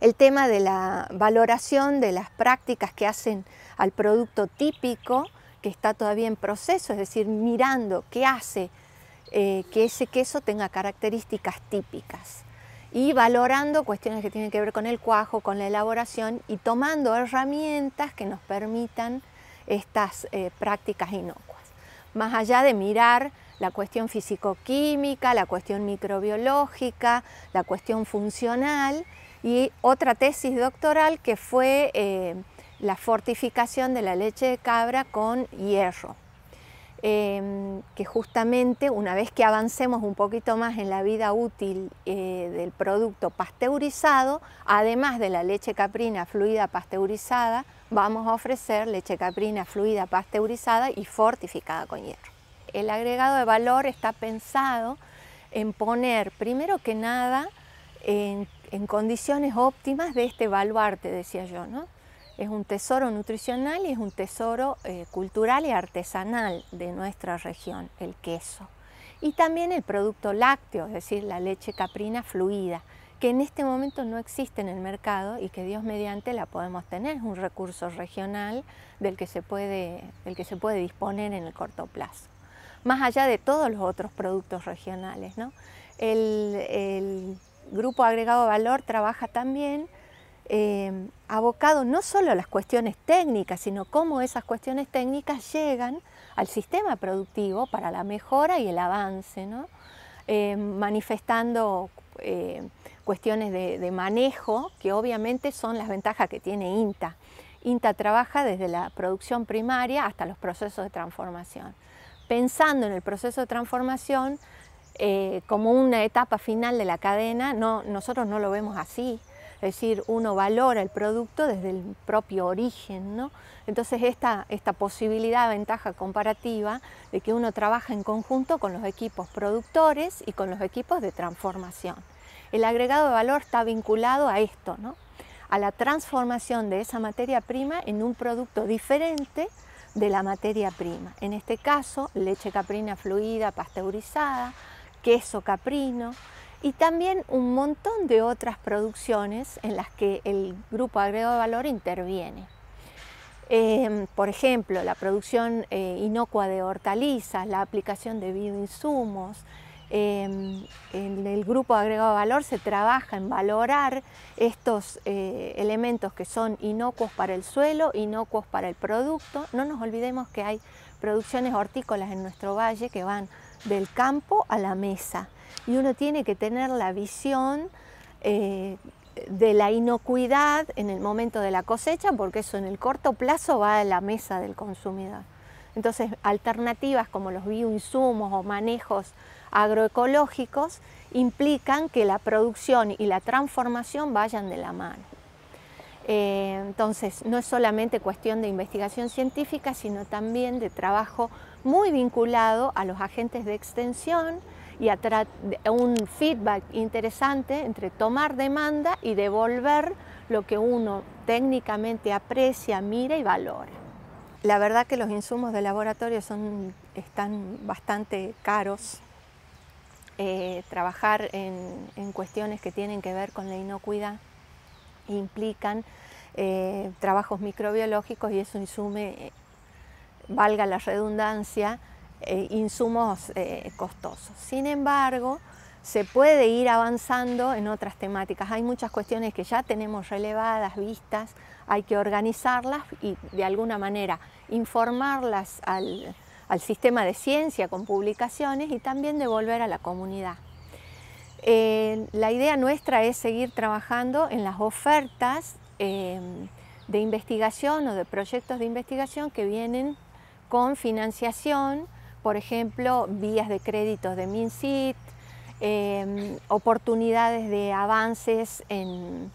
el tema de la valoración de las prácticas que hacen al producto típico, que está todavía en proceso, es decir, mirando qué hace eh, que ese queso tenga características típicas y valorando cuestiones que tienen que ver con el cuajo, con la elaboración y tomando herramientas que nos permitan estas eh, prácticas inocuas. Más allá de mirar la cuestión fisicoquímica, la cuestión microbiológica, la cuestión funcional, y otra tesis doctoral que fue eh, la fortificación de la leche de cabra con hierro. Em, que justamente una vez que avancemos un poquito más en la vida útil eh, del producto pasteurizado, además de la leche caprina fluida pasteurizada, vamos a ofrecer leche caprina fluida pasteurizada y fortificada con hierro. El agregado de valor está pensado en poner, primero que nada, en en condiciones óptimas de este baluarte, decía yo, ¿no? Es un tesoro nutricional y es un tesoro eh, cultural y artesanal de nuestra región, el queso. Y también el producto lácteo, es decir, la leche caprina fluida, que en este momento no existe en el mercado y que Dios mediante la podemos tener, es un recurso regional del que se puede, que se puede disponer en el corto plazo, más allá de todos los otros productos regionales. ¿no? El, el grupo agregado valor trabaja también eh, abocado no solo a las cuestiones técnicas, sino cómo esas cuestiones técnicas llegan al sistema productivo para la mejora y el avance, eh, manifestando eh, cuestiones de manejo, que obviamente son las ventajas que tiene INTA. INTA trabaja desde la producción primaria hasta los procesos de transformación. Pensando en el proceso de transformación, eh, como una etapa final de la cadena, nosotros no lo vemos así. Es decir, uno valora el producto desde el propio origen, Entonces esta, esta posibilidad, ventaja comparativa de que uno trabaja en conjunto con los equipos productores y con los equipos de transformación. El agregado de valor está vinculado a esto, a la transformación de esa materia prima en un producto diferente de la materia prima. En este caso, leche caprina fluida, pasteurizada, queso caprino y también un montón de otras producciones en las que el grupo agregado de valor interviene. Em, por ejemplo, la producción eh, inocua de hortalizas, la aplicación de bioinsumos. Em, en el grupo agregado de valor se trabaja en valorar estos eh, elementos que son inocuos para el suelo, inocuos para el producto. No nos olvidemos que hay producciones hortícolas en nuestro valle que van del campo a la mesa. Y uno tiene que tener la visión eh, de la inocuidad en el momento de la cosecha, porque eso en el corto plazo va a la mesa del consumidor. Entonces, alternativas como los bioinsumos o manejos agroecológicos implican que la producción y la transformación vayan de la mano. Eh, entonces, no es solamente cuestión de investigación científica, sino también de trabajo muy vinculado a los agentes de extensión y a un feedback interesante entre tomar demanda y devolver lo que uno técnicamente aprecia, mira y valora. La verdad que los insumos de laboratorio son, están bastante caros. Eh, trabajar en cuestiones que tienen que ver con la inocuidad implican eh, trabajos microbiológicos y eso insume, eh, valga la redundancia, eh, insumos costosos. Sin embargo, se puede ir avanzando en otras temáticas. Hay muchas cuestiones que ya tenemos relevadas, vistas, hay que organizarlas y de alguna manera informarlas al, al sistema de ciencia con publicaciones y también devolver a la comunidad. Eh, la idea nuestra es seguir trabajando en las ofertas eh, de investigación o de proyectos de investigación que vienen con financiación, por ejemplo, vías de créditos de MinSit, em, oportunidades de avances en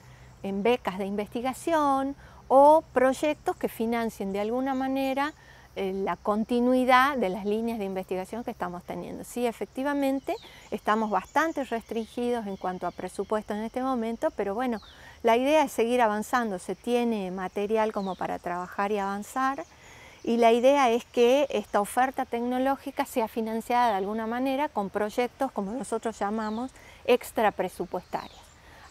becas de investigación o proyectos que financien de alguna manera eh, la continuidad de las líneas de investigación que estamos teniendo. Sí, efectivamente, estamos bastante restringidos en cuanto a presupuesto en este momento, pero bueno, la idea es seguir avanzando, se tiene material como para trabajar y avanzar, y la idea es que esta oferta tecnológica sea financiada de alguna manera con proyectos, como nosotros llamamos, extra presupuestarios.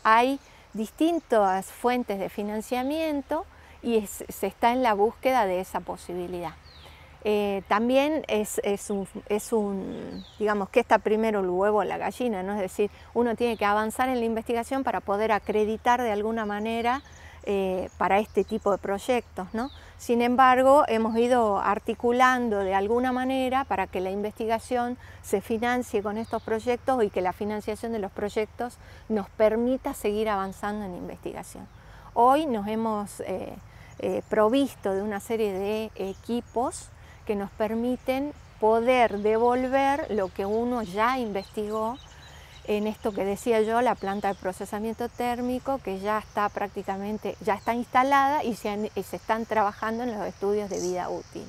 Hay distintas fuentes de financiamiento y se está en la búsqueda de esa posibilidad. Eh, también es, un, digamos, que está primero el huevo en la gallina, ¿no? Es decir, uno tiene que avanzar en la investigación para poder acreditar de alguna manera eh, para este tipo de proyectos, Sin embargo, hemos ido articulando de alguna manera para que la investigación se financie con estos proyectos y que la financiación de los proyectos nos permita seguir avanzando en investigación. Hoy nos hemos eh, provisto de una serie de equipos que nos permiten poder devolver lo que uno ya investigó en esto que decía yo, la planta de procesamiento térmico que ya está prácticamente, ya está instalada y se, están trabajando en los estudios de vida útil.